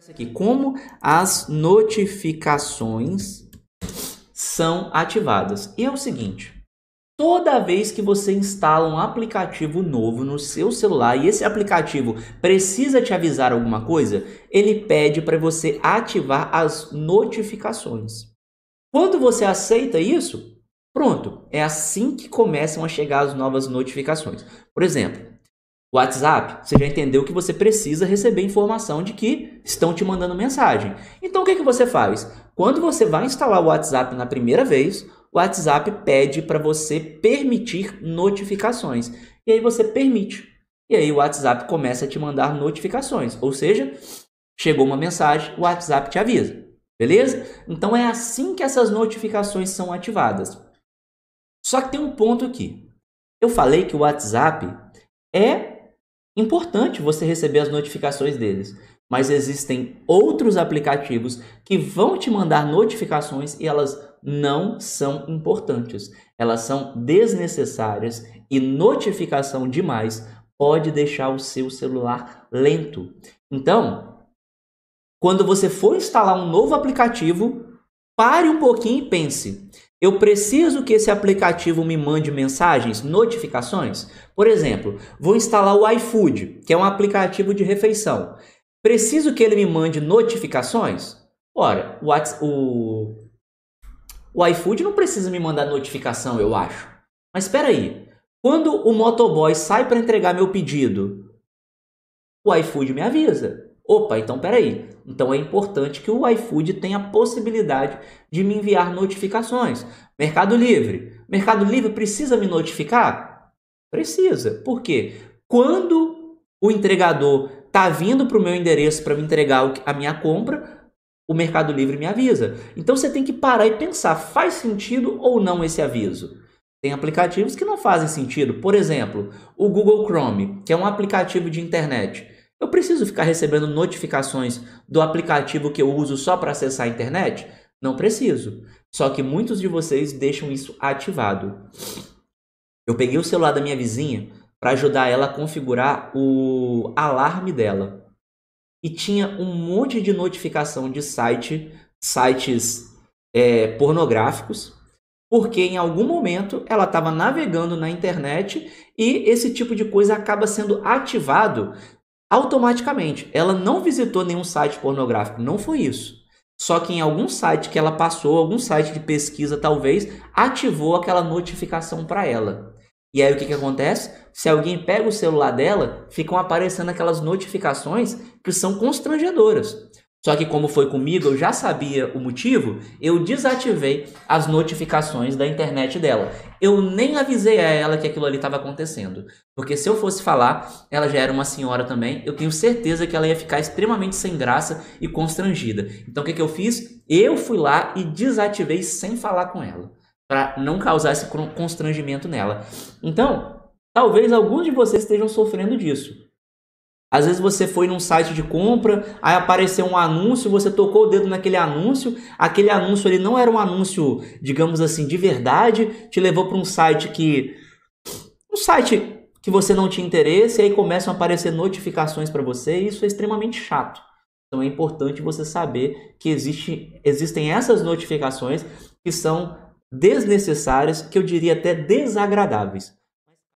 isso aqui. Como as notificações são ativadas. E é o seguinte. Toda vez que você instala um aplicativo novo no seu celular e esse aplicativo precisa te avisar alguma coisa, ele pede para você ativar as notificações. Quando você aceita isso, pronto, é assim que começam a chegar as novas notificações. Por exemplo, WhatsApp, você já entendeu que você precisa receber informação de que estão te mandando mensagem. Então o que, que você faz? Quando você vai instalar o WhatsApp na primeira vez, o WhatsApp pede para você permitir notificações. E aí você permite. E aí o WhatsApp começa a te mandar notificações. Ou seja, chegou uma mensagem, o WhatsApp te avisa. Beleza? Então é assim que essas notificações são ativadas. Só que tem um ponto aqui. Eu falei que o WhatsApp é importante você receber as notificações deles. Mas existem outros aplicativos que vão te mandar notificações e elas não são importantes. Elas são desnecessárias e notificação demais pode deixar o seu celular lento. Então, quando você for instalar um novo aplicativo, pare um pouquinho e pense: eu preciso que esse aplicativo me mande mensagens, notificações? Por exemplo, vou instalar o iFood, que é um aplicativo de refeição. Preciso que ele me mande notificações? Ora, o, o, o iFood não precisa me mandar notificação, eu acho. Mas espera aí. Quando o motoboy sai para entregar meu pedido, o iFood me avisa. Opa, então peraí. Então é importante que o iFood tenha a possibilidade de me enviar notificações. Mercado Livre. Mercado Livre precisa me notificar? Precisa. Por quê? Quando o entregador está vindo para o meu endereço para me entregar a minha compra, o Mercado Livre me avisa. Então você tem que parar e pensar: faz sentido ou não esse aviso? Tem aplicativos que não fazem sentido. Por exemplo, o Google Chrome, que é um aplicativo de internet eu preciso ficar recebendo notificações do aplicativo que eu uso só para acessar a internet? Não preciso. Só que muitos de vocês deixam isso ativado. Eu peguei o celular da minha vizinha para ajudar ela a configurar o alarme dela. E tinha um monte de notificação de site, sites é, pornográficos, porque em algum momento ela estava navegando na internet e esse tipo de coisa acaba sendo ativado automaticamente. Ela não visitou nenhum site pornográfico, não foi isso. Só que em algum site que ela passou, algum site de pesquisa talvez, ativou aquela notificação para ela. E aí o que, que acontece? Se alguém pega o celular dela, ficam aparecendo aquelas notificações que são constrangedoras. Só que como foi comigo, eu já sabia o motivo, eu desativei as notificações da internet dela. Eu nem avisei a ela que aquilo ali estava acontecendo, porque se eu fosse falar, ela já era uma senhora também, eu tenho certeza que ela ia ficar extremamente sem graça e constrangida. Então o que, que eu fiz? Eu fui lá e desativei sem falar com ela, para não causar esse constrangimento nela. Então, talvez alguns de vocês estejam sofrendo disso. Às vezes você foi num site de compra, aí apareceu um anúncio, você tocou o dedo naquele anúncio, aquele anúncio ele não era um anúncio, digamos assim, de verdade, te levou para um site que um site que você não tinha interesse, e aí começam a aparecer notificações para você, e isso é extremamente chato. Então é importante você saber que existe, existem essas notificações que são desnecessárias, que eu diria até desagradáveis.